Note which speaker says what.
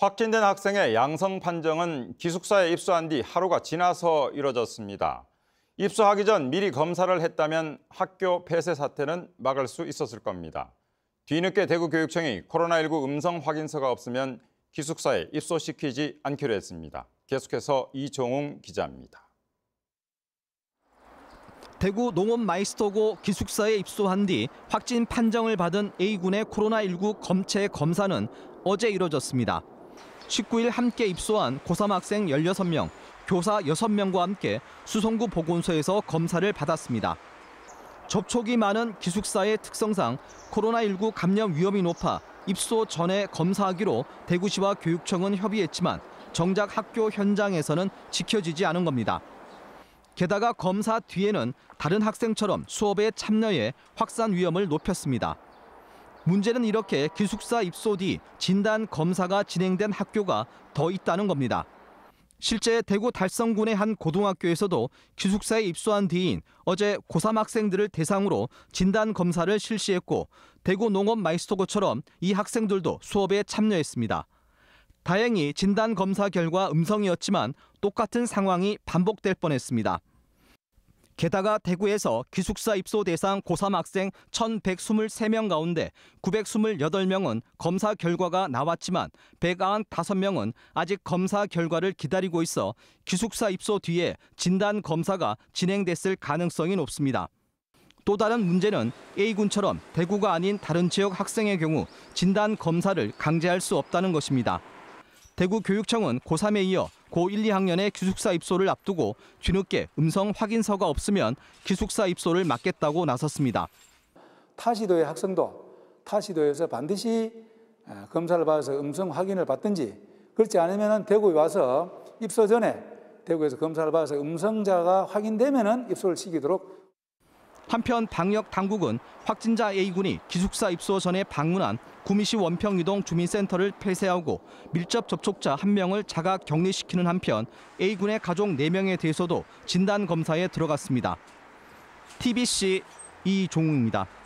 Speaker 1: 확진된 학생의 양성 판정은 기숙사에 입소한 뒤 하루가 지나서 이뤄졌습니다. 입소하기 전 미리 검사를 했다면 학교 폐쇄 사태는 막을 수 있었을 겁니다. 뒤늦게 대구교육청이 코로나19 음성 확인서가 없으면 기숙사에 입소시키지 않기로 했습니다. 계속해서 이종웅 기자입니다.
Speaker 2: 대구 농업 마이스터고 기숙사에 입소한 뒤 확진 판정을 받은 A군의 코로나19 검체 검사는 어제 이뤄졌습니다. 19일 함께 입소한 고3 학생 16명, 교사 6명과 함께 수성구 보건소에서 검사를 받았습니다. 접촉이 많은 기숙사의 특성상 코로나19 감염 위험이 높아 입소 전에 검사하기로 대구시와 교육청은 협의했지만 정작 학교 현장에서는 지켜지지 않은 겁니다. 게다가 검사 뒤에는 다른 학생처럼 수업에 참여해 확산 위험을 높였습니다. 문제는 이렇게 기숙사 입소 뒤 진단 검사가 진행된 학교가 더 있다는 겁니다. 실제 대구 달성군의 한 고등학교에서도 기숙사에 입소한 뒤인 어제 고3 학생들을 대상으로 진단 검사를 실시했고 대구 농업 마이스터고처럼이 학생들도 수업에 참여했습니다. 다행히 진단 검사 결과 음성이었지만 똑같은 상황이 반복될 뻔했습니다. 게다가 대구에서 기숙사 입소 대상 고3 학생 1,123명 가운데 928명은 검사 결과가 나왔지만 195명은 아직 검사 결과를 기다리고 있어 기숙사 입소 뒤에 진단 검사가 진행됐을 가능성이 높습니다. 또 다른 문제는 A군처럼 대구가 아닌 다른 지역 학생의 경우 진단 검사를 강제할 수 없다는 것입니다. 대구 교육청은 고3에 이어 고1, 2학년의 기숙사 입소를 앞두고 뒤늦게 음성 확인서가 없으면 기숙사 입소를 막겠다고 나섰습니다.
Speaker 3: 타 시도의 학생도 타 시도에서 반드시 아, 검사를 받아서 음성 확인을 받든지 그렇지 않으면 대구에 와서 입소 전에 대구에서 검사를 받아서 음성자가 확인되면 입소를 시키도록 한편 방역 당국은
Speaker 2: 확진자 A군이 기숙사 입소 전에 방문한 구미시 원평이동 주민센터를 폐쇄하고 밀접 접촉자 1명을 자가 격리시키는 한편 A군의 가족 4명에 대해서도 진단 검사에 들어갔습니다. TBC 이종우입니다.